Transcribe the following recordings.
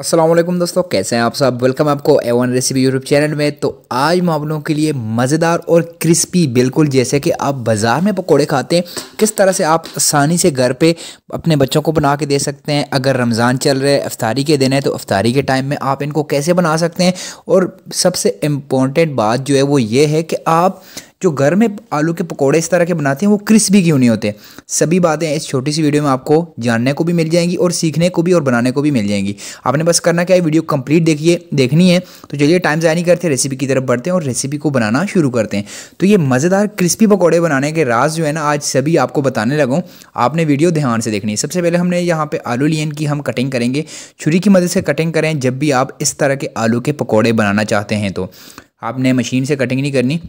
असलम दोस्तों कैसे हैं आप सब वेलकम आपको A one recipe YouTube channel में तो आज मैं आप लोगों के लिए मज़ेदार और क्रिस्पी बिल्कुल जैसे कि आप बाज़ार में पकोड़े खाते हैं किस तरह से आप आसानी से घर पे अपने बच्चों को बना के दे सकते हैं अगर रमज़ान चल रहे है अफ्तारी के दिन है तो अफ्तारी के टाइम में आप इनको कैसे बना सकते हैं और सबसे इम्पोर्टेंट बात जो है वो ये है कि आप जो घर में आलू के पकौड़े इस तरह के बनाते हैं वो क्रिस्पी क्यों नहीं होते सभी बातें इस छोटी सी वीडियो में आपको जानने को भी मिल जाएंगी और सीखने को भी और बनाने को भी मिल जाएंगी आपने बस करना क्या है वीडियो कंप्लीट देखिए देखनी है तो चलिए टाइम ज़्यादा नहीं करते रेसिपी की तरफ बढ़ते हैं और रेसिपी को बनाना शुरू करते हैं तो ये मज़ेदार क्रिस्पी पकौड़े बनाने के राज जो है ना आज सभी आपको बताने लगाऊँ आपने वीडियो ध्यान से देखनी है सबसे पहले हमने यहाँ पर आलू लिए की हम कटिंग करेंगे छुरी की मदद से कटिंग करें जब भी आप इस तरह के आलू के पकौड़े बनाना चाहते हैं तो आपने मशीन से कटिंग नहीं करनी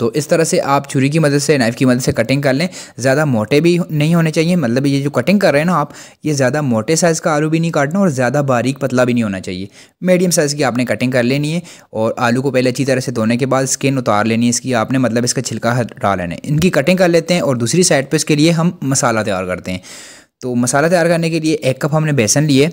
तो इस तरह से आप छुरी की मदद से नाइफ़ की मदद से कटिंग कर लें ज़्यादा मोटे भी नहीं होने चाहिए मतलब ये जो कटिंग कर रहे हैं ना आप ये ज़्यादा मोटे साइज़ का आलू भी नहीं काटना और ज़्यादा बारीक पतला भी नहीं होना चाहिए मीडियम साइज़ की आपने कटिंग कर लेनी है और आलू को पहले अच्छी तरह से धोने के बाद स्किन उतार लेनी है इसकी आपने मतलब इसका छिलका हटा लेना है इनकी कटिंग कर लेते हैं और दूसरी साइड पर इसके लिए हम मसाला तैयार करते हैं तो मसाला तैयार करने के लिए एक कप हमने बेसन लिए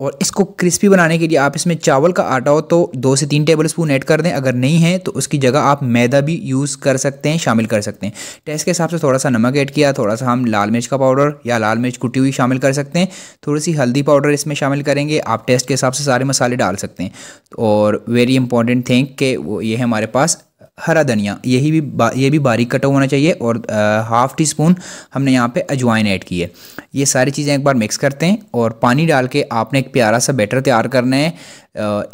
और इसको क्रिस्पी बनाने के लिए आप इसमें चावल का आटा हो तो दो से तीन टेबल स्पून ऐड कर दें अगर नहीं है तो उसकी जगह आप मैदा भी यूज़ कर सकते हैं शामिल कर सकते हैं टेस्ट के हिसाब से थोड़ा सा नमक ऐड किया थोड़ा सा हम लाल मिर्च का पाउडर या लाल मिर्च कुटी हुई शामिल कर सकते हैं थोड़ी सी हल्दी पाउडर इसमें शामिल करेंगे आप टेस्ट के हिसाब से सारे मसाले डाल सकते हैं और वेरी इंपॉर्टेंट थिंग कि वो ये है हमारे पास हरा धनिया यही भी ये भी बारीक कटा होना चाहिए और आ, हाफ टी स्पून हमने यहाँ पे अजवाइन ऐड की है ये सारी चीज़ें एक बार मिक्स करते हैं और पानी डाल के आपने एक प्यारा सा बैटर तैयार करना है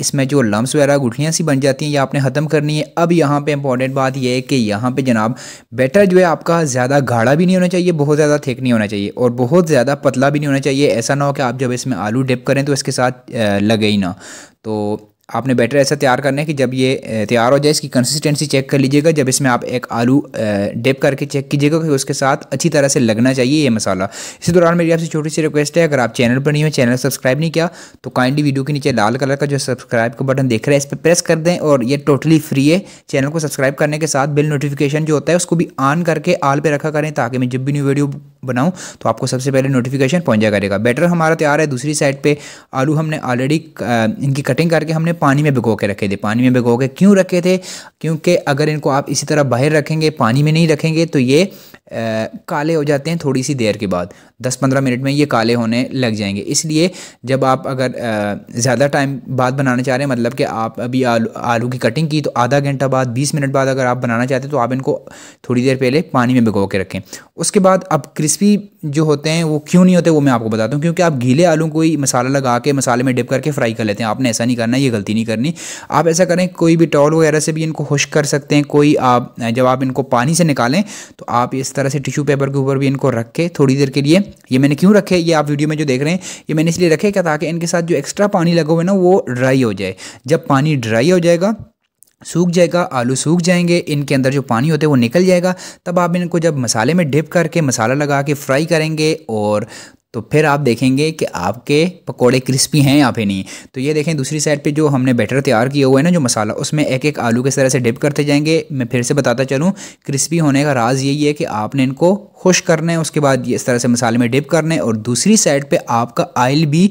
इसमें जो लम्स वगैरह गुठलियाँ सी बन जाती हैं ये आपने ख़त्म करनी है अब यहाँ पे इंपॉर्टेंट बात यह है कि यहाँ पे जनाब बैटर जो है आपका ज़्यादा गाढ़ा भी नहीं होना चाहिए बहुत ज़्यादा थिक नहीं होना चाहिए और बहुत ज़्यादा पतला भी नहीं होना चाहिए ऐसा ना हो कि आप जब इसमें आलू डिप करें तो इसके साथ लगे ही ना तो आपने बैटर ऐसा तैयार करना है कि जब ये तैयार हो जाए इसकी कंसिस्टेंसी चेक कर लीजिएगा जब इसमें आप एक आलू डिप करके चेक कीजिएगा कि उसके साथ अच्छी तरह से लगना चाहिए ये मसाला इसी दौरान मेरी आपसे छोटी सी रिक्वेस्ट है अगर आप चैनल पर नहीं हो चैनल सब्सक्राइब नहीं किया तो काइंडली वीडियो के नीचे लाल कलर का जो सब्सक्राइब का बटन देख रहा है इस पर प्रेस कर दें और ये टोटली फ्री है चैनल को सब्सक्राइब करने के साथ बिल नोटिफिकेशन जो होता है उसको भी ऑन करके आल पर रखा करें ताकि मैं जब भी न्यू वीडियो बनाऊँ तो आपको सबसे पहले नोटिफिकेशन पहुँचा करेगा बैटर हमारा तैयार है दूसरी साइड पर आलू हमने ऑलरेडी इनकी कटिंग करके हमने पानी में भिगो के रखे थे पानी में भिगो के क्यों रखे थे क्योंकि अगर इनको आप इसी तरह बाहर रखेंगे पानी में नहीं रखेंगे तो ये काले हो जाते हैं थोड़ी सी देर के बाद 10-15 मिनट में ये काले होने लग जाएंगे इसलिए जब आप अगर ज़्यादा टाइम बाद बनाना चाह रहे हैं मतलब कि आप अभी आलू आलू की कटिंग की तो आधा घंटा बाद बीस मिनट बाद अगर आप बनाना चाहते हैं तो आप इनको थोड़ी देर पहले पानी में भिगो के रखें उसके बाद अब क्रिस्पी जो होते हैं वो क्यों नहीं होते वो मैं आपको बताता हूँ क्योंकि आप गीले आलू को ही मसाला लगा के मसाले में डिप करके फ्राई कर लेते हैं आपने ऐसा नहीं करना ये गलती नहीं करनी आप ऐसा करें कोई भी टॉल वगैरह से भी इनको खुश कर सकते हैं कोई आप जब आप इनको पानी से निकालें तो आप इस तरह से टिश्यू पेपर के ऊपर भी इनको रखे थोड़ी देर के लिए ये मैंने क्यों रखे ये आप वीडियो में जो देख रहे हैं ये मैंने इसलिए रखे क्या ताकि इनके साथ जो एक्स्ट्रा पानी लगा हुआ है ना वो ड्राई हो जाए जब पानी ड्राई हो जाएगा सूख जाएगा आलू सूख जाएंगे इनके अंदर जो पानी होता है वो निकल जाएगा तब आप इनको जब मसाले में डिप करके मसाला लगा के फ्राई करेंगे और तो फिर आप देखेंगे कि आपके पकोड़े क्रिस्पी हैं या फिर नहीं तो ये देखें दूसरी साइड पे जो हमने बैटर तैयार किया हुआ है ना जो मसाला उसमें एक एक आलू के तरह से डिप करते जाएंगे मैं फिर से बताता चलूँ क्रिस्पी होने का राज यही है कि आपने इनको खुश करने उसके बाद ये इस तरह से मसाले में डिप करने और दूसरी साइड पे आपका आयल भी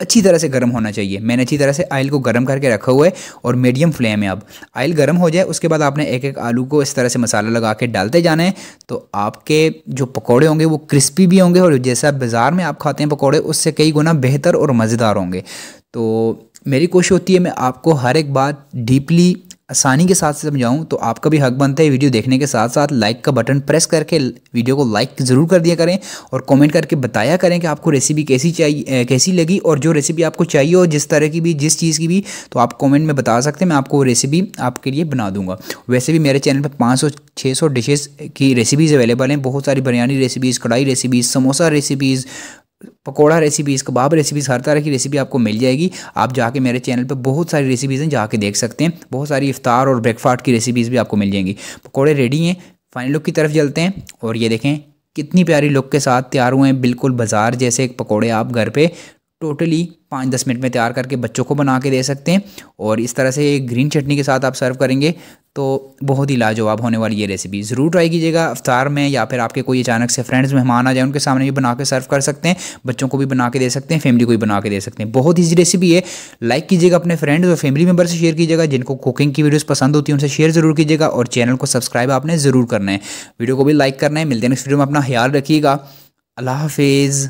अच्छी तरह से गर्म होना चाहिए मैंने अच्छी तरह से आयल को गर्म करके रखा हुआ है और मीडियम फ्लेम है अब आयल गर्म हो जाए उसके बाद आपने एक एक आलू को इस तरह से मसाला लगा के डालते जाना है तो आपके जो पकौड़े होंगे वो क्रिस्पी भी होंगे और जैसा बाज़ार में आप खाते हैं पकौड़े उससे कई गुना बेहतर और मज़ेदार होंगे तो मेरी कोशिश होती है मैं आपको हर एक बात डीपली आसानी के साथ समझाऊँ तो आपका भी हक बनता है वीडियो देखने के साथ साथ लाइक का बटन प्रेस करके वीडियो को लाइक ज़रूर कर दिया करें और कमेंट करके बताया करें कि आपको रेसिपी कैसी चाहिए कैसी लगी और जो रेसिपी आपको चाहिए और जिस तरह की भी जिस चीज़ की भी तो आप कमेंट में बता सकते हैं मैं आपको रेसिपी आपके लिए बना दूँगा वैसे भी मेरे चैनल पर पाँच सौ छः सौ डिशेज़ की रेसिपीज़ अवेलेबल हैं बहुत सारी बिरयानी रेसिपीज़ कढ़ाई recipes samosa recipes pakora recipes kebab recipes हर तरह की रेसिपी आपको मिल जाएगी आप जाके मेरे चैनल पर बहुत सारी रेसिपीज़ हैं जाके देख सकते हैं बहुत सारी इफ्तार और ब्रेकफास्ट की रेसिपीज़ भी आपको मिल जाएंगी पकौड़े रेडी हैं फाइनल लुक की तरफ चलते हैं और ये देखें कितनी प्यारी लुक के साथ तैयार हुए हैं बिल्कुल बाजार जैसे पकौड़े आप घर पर टोटली पाँच दस मिनट में तैयार करके बच्चों को बना के दे सकते हैं और इस तरह से ग्रीन चटनी के साथ आप सर्व करेंगे तो बहुत ही लाजवाब होने वाली ये रेसिपी ज़रूर ट्राई कीजिएगा अफ्तार में या फिर आपके कोई अचानक से फ्रेंड्स मेहमान आ जाए उनके सामने भी बना के सर्व कर सकते हैं बच्चों को भी बना के दे सकते हैं फैमिली को भी बना के दे सकते हैं बहुत ईजी रेसिपी है लाइक कीजिएगा अपने फ्रेंड्स और फैमिली मेम्बर से शेयर कीजिएगा जिनको कुकिंग की वीडियोज़ पसंद होती है उनसे शेयर ज़रूर कीजिएगा और चैनल को सब्सक्राइब आपने ज़रूर करना है वीडियो को भी लाइक करना है मिलते हैं नेक्स्ट वीडियो में अपना ख्याल रखिएगा अल्लाह हाफिज़